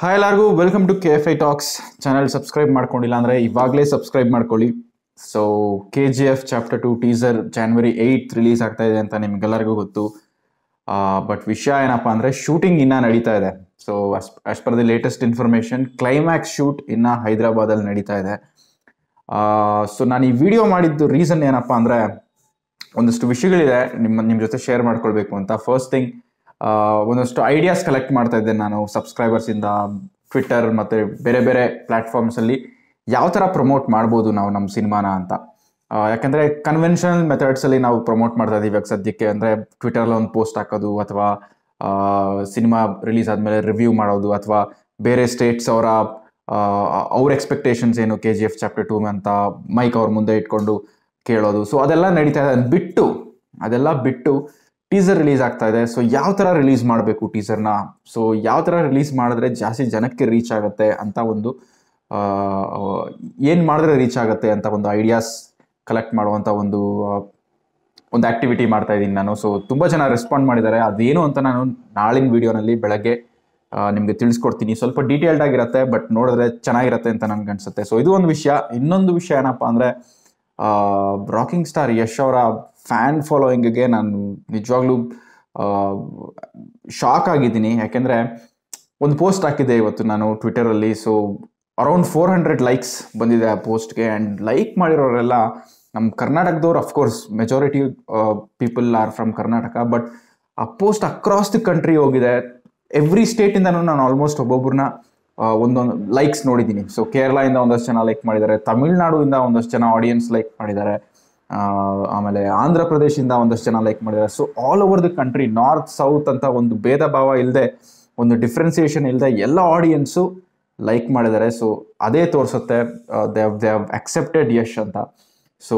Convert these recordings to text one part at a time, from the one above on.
hi ಎಲ್ಲರಿಗೂ welcome to K F I talks channel subscribe ಮಾಡ್ಕೊಂಡಿಲ್ಲ ಅಂದರೆ ಇವಾಗಲೇ ಸಬ್ಸ್ಕ್ರೈಬ್ ಮಾಡ್ಕೊಳ್ಳಿ so K G F chapter two teaser January eight release ಆಗ್ತಾ ಇದೆ ಅಂತ ನಿಮಗೆಲ್ಲರಿಗೂ ಗೊತ್ತು ಬಟ್ ವಿಷಯ ಏನಪ್ಪಾ ಅಂದರೆ ಶೂಟಿಂಗ್ ಇನ್ನೂ ನಡೀತಾ ಇದೆ so as as per the latest information climax shoot ಇನ್ನೂ ಹೈದರಾಬಾದಲ್ಲಿ ನಡೀತಾ ಇದೆ ಸೊ ನಾನು ಈ ವಿಡಿಯೋ ಮಾಡಿದ್ದು ರೀಸನ್ ಏನಪ್ಪ ಅಂದರೆ ಒಂದಷ್ಟು ವಿಷಯಗಳಿದೆ ನಿಮ್ಮ ನಿಮ್ಮ ಜೊತೆ ಶೇರ್ ಮಾಡ್ಕೊಳ್ಬೇಕು ಅಂತ ಫಸ್ಟ್ ಥಿಂಗ್ ಒಂದಷ್ಟು ಐಡಿಯಾಸ್ ಕಲೆಕ್ಟ್ ಮಾಡ್ತಾ ಇದ್ದೇನೆ ನಾನು ಸಬ್ಸ್ಕ್ರೈಬರ್ಸಿಂದ ಟ್ವಿಟ್ಟರ್ ಮತ್ತು ಬೇರೆ ಬೇರೆ ಪ್ಲ್ಯಾಟ್ಫಾರ್ಮ್ಸಲ್ಲಿ ಯಾವ ಥರ ಪ್ರಮೋಟ್ ಮಾಡ್ಬೋದು ನಾವು ನಮ್ಮ ಸಿನಿಮಾನ ಅಂತ ಯಾಕಂದ್ರೆ ಕನ್ವೆನ್ಷನಲ್ ಮೆಥಡ್ಸಲ್ಲಿ ನಾವು ಪ್ರಮೋಟ್ ಮಾಡ್ತಾ ಇದ್ದೀವಿ ಇವಾಗ ಸದ್ಯಕ್ಕೆ ಅಂದರೆ ಟ್ವಿಟರ್ಲೊಂದು ಒಂದು ಪೋಸ್ಟ್ ಹಾಕೋದು ಅಥವಾ ಸಿನಿಮಾ ರಿಲೀಸ್ ಆದಮೇಲೆ ರಿವ್ಯೂ ಮಾಡೋದು ಅಥವಾ ಬೇರೆ ಸ್ಟೇಟ್ಸ್ ಅವರ ಅವ್ರ ಎಕ್ಸ್ಪೆಕ್ಟೇಷನ್ಸ್ ಏನು K G F chapter two ಅಂತ ಮೈಕ್ ಅವ್ರ ಮುಂದೆ ಇಟ್ಕೊಂಡು ಕೇಳೋದು ಸೊ ಅದೆಲ್ಲ ನಡೀತಾ ಇದೆ ಬಿಟ್ಟು ಅದೆಲ್ಲ ಬಿಟ್ಟು ಟೀಸರ್ ರಿಲೀಸ್ ಆಗ್ತಾ ಇದೆ ಸೊ ಯಾವ ಥರ ರಿಲೀಸ್ ಮಾಡಬೇಕು ಟೀಸರ್ನ ಸೊ ಯಾವ ಥರ ರಿಲೀಸ್ ಮಾಡಿದ್ರೆ ಜಾಸ್ತಿ ಜನಕ್ಕೆ ರೀಚ್ ಆಗುತ್ತೆ ಅಂತ ಒಂದು ಏನು ಮಾಡಿದ್ರೆ ರೀಚ್ ಆಗುತ್ತೆ ಅಂತ ಒಂದು ಐಡಿಯಾಸ್ ಕಲೆಕ್ಟ್ ಮಾಡುವಂಥ ಒಂದು ಒಂದು ಆ್ಯಕ್ಟಿವಿಟಿ ಮಾಡ್ತಾ ಇದ್ದೀನಿ ನಾನು ಸೊ ತುಂಬ ಜನ ರೆಸ್ಪಾಂಡ್ ಮಾಡಿದ್ದಾರೆ ಅದೇನು ಅಂತ ನಾನು ನಾಳಿನ ವೀಡಿಯೋನಲ್ಲಿ ಬೆಳಗ್ಗೆ ನಿಮಗೆ ತಿಳಿಸ್ಕೊಡ್ತೀನಿ ಸ್ವಲ್ಪ ಡೀಟೇಲ್ಡ್ ಆಗಿರುತ್ತೆ ಬಟ್ ನೋಡಿದ್ರೆ ಚೆನ್ನಾಗಿರುತ್ತೆ ಅಂತ ನನಗೆ ಅನಿಸುತ್ತೆ ಸೊ ಇದು ಒಂದು ವಿಷಯ ಇನ್ನೊಂದು ವಿಷಯ ಏನಪ್ಪ ಅಂದರೆ ರಾಕಿಂಗ್ ಸ್ಟಾರ್ ಯಶ್ ಅವರ ಫ್ಯಾನ್ ಫಾಲೋಯಿಂಗ್ಗೆ ನಾನು ನಿಜವಾಗ್ಲೂ ಶಾಕ್ ಆಗಿದ್ದೀನಿ ಯಾಕೆಂದರೆ ಒಂದು ಪೋಸ್ಟ್ ಹಾಕಿದೆ ಇವತ್ತು ನಾನು ಟ್ವಿಟರಲ್ಲಿ so around four hundred likes ಬಂದಿದೆ ಆ ಪೋಸ್ಟ್ಗೆ ಆ್ಯಂಡ್ ಲೈಕ್ ಮಾಡಿರೋರೆಲ್ಲ ನಮ್ಮ ಕರ್ನಾಟಕದವ್ರು of course majority people are from Karnataka but ಆ ಪೋಸ್ಟ್ ಅಕ್ರಾಸ್ ದಿ ಕಂಟ್ರಿ ಹೋಗಿದೆ ಎವ್ರಿ ಸ್ಟೇಟಿಂದನೂ ನಾನು ಆಲ್ಮೋಸ್ಟ್ ಒಬ್ಬೊಬ್ಬರನ್ನ ಒಂದೊಂದು ಲೈಕ್ಸ್ ನೋಡಿದ್ದೀನಿ ಸೊ ಕೇರಳ ಇಂದ ಒಂದಷ್ಟು ಜನ ಲೈಕ್ ಮಾಡಿದ್ದಾರೆ ತಮಿಳ್ನಾಡು ಇಂದ ಒಂದಷ್ಟು ಜನ ಆಡಿಯನ್ಸ್ ಲೈಕ್ ಮಾಡಿದ್ದಾರೆ ಆಮೇಲೆ ಆಂಧ್ರ ಪ್ರದೇಶದಿಂದ ಒಂದಷ್ಟು ಜನ ಲೈಕ್ ಮಾಡಿದ್ದಾರೆ so all over the country north south ಅಂತ ಒಂದು ಭೇದ ಭಾವ ಇಲ್ಲದೆ ಒಂದು ಡಿಫ್ರೆನ್ಸಿಯೇಷನ್ ಇಲ್ಲದೆ ಎಲ್ಲ ಆಡಿಯನ್ಸು ಲೈಕ್ ಮಾಡಿದ್ದಾರೆ ಸೊ ಅದೇ ತೋರಿಸುತ್ತೆ they they have accepted Yash ಅಂತ ಸೊ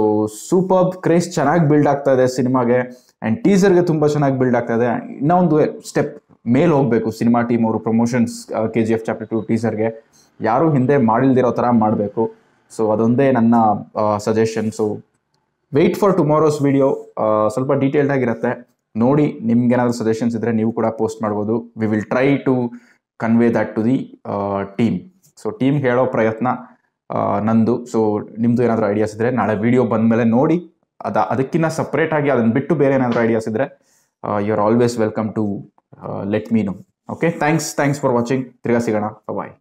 ಸೂಪರ್ ಕ್ರೇಸ್ ಚೆನ್ನಾಗಿ ಬಿಲ್ಡ್ ಆಗ್ತಾ ಇದೆ ಸಿನಿಮಾಗೆ ಆ್ಯಂಡ್ ಟೀಸರ್ಗೆ ತುಂಬ ಚೆನ್ನಾಗಿ ಬಿಲ್ಡ್ ಆಗ್ತಾ ಇದೆ ಇನ್ನೊಂದು ಸ್ಟೆಪ್ ಮೇಲೆ ಹೋಗಬೇಕು ಸಿನಿಮಾ ಟೀಮ್ ಅವರು promotions K G F chapter two ಟೀಸರ್ಗೆ ಯಾರೂ ಹಿಂದೆ ಮಾಡಿಲ್ದಿರೋ ಥರ ಮಾಡಬೇಕು ಸೊ ಅದೊಂದೇ ನನ್ನ suggestions wait for tomorrow's video ಸ್ವಲ್ಪ ಡೀಟೇಲ್ಡ್ ಆಗಿರುತ್ತೆ ನೋಡಿ ನಿಮ್ಗೇನಾದರೂ ಸಜೆಷನ್ಸ್ ಇದ್ದರೆ ನೀವು ಕೂಡ ಪೋಸ್ಟ್ ಮಾಡ್ಬೋದು we will try to convey that to the team so team ಹೇಳೋ ಪ್ರಯತ್ನ ನಂದು ಸೊ ನಿಮ್ಮದು ಏನಾದರೂ ಐಡಿಯಾಸ್ ಇದ್ದರೆ ನಾಳೆ ವಿಡಿಯೋ ಬಂದಮೇಲೆ ನೋಡಿ ಅದ ಅದಕ್ಕಿಂತ ಸಪ್ರೇಟಾಗಿ ಅದನ್ನು ಬಿಟ್ಟು ಬೇರೆ ಏನಾದರೂ ಐಡಿಯಾಸ್ ಇದ್ದರೆ you are always welcome to let me know okay thanks thanks for watching ತಿರ್ಗಾ ಸಿಗೋಣ ಬಾಯ್